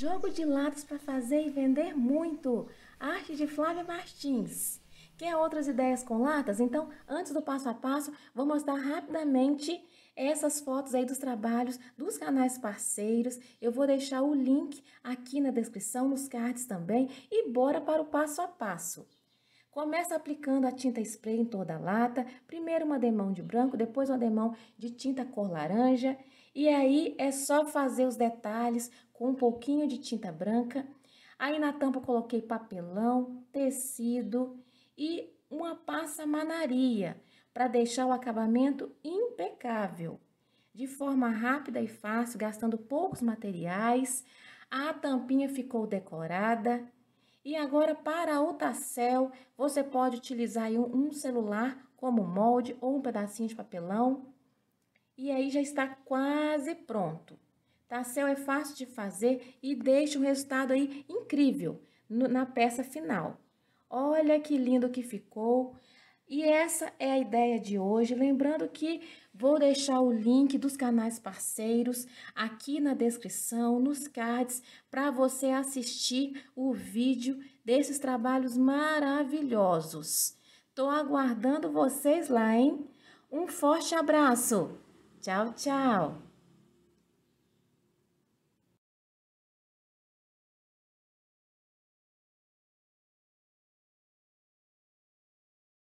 Jogo de latas para fazer e vender muito. Arte de Flávia Martins. Quer outras ideias com latas? Então, antes do passo a passo, vou mostrar rapidamente essas fotos aí dos trabalhos dos canais parceiros. Eu vou deixar o link aqui na descrição, nos cards também. E bora para o passo a passo. Começa aplicando a tinta spray em toda a lata, primeiro uma demão de branco, depois uma demão de tinta cor laranja, e aí é só fazer os detalhes com um pouquinho de tinta branca. Aí na tampa coloquei papelão, tecido e uma passa manaria para deixar o acabamento impecável. De forma rápida e fácil, gastando poucos materiais, a tampinha ficou decorada, e agora, para o tassel, você pode utilizar um celular como molde ou um pedacinho de papelão. E aí já está quase pronto. Tassel é fácil de fazer e deixa um resultado aí incrível na peça final. Olha que lindo que ficou! E essa é a ideia de hoje. Lembrando que Vou deixar o link dos canais parceiros aqui na descrição, nos cards, para você assistir o vídeo desses trabalhos maravilhosos. Tô aguardando vocês lá, hein? Um forte abraço. Tchau, tchau.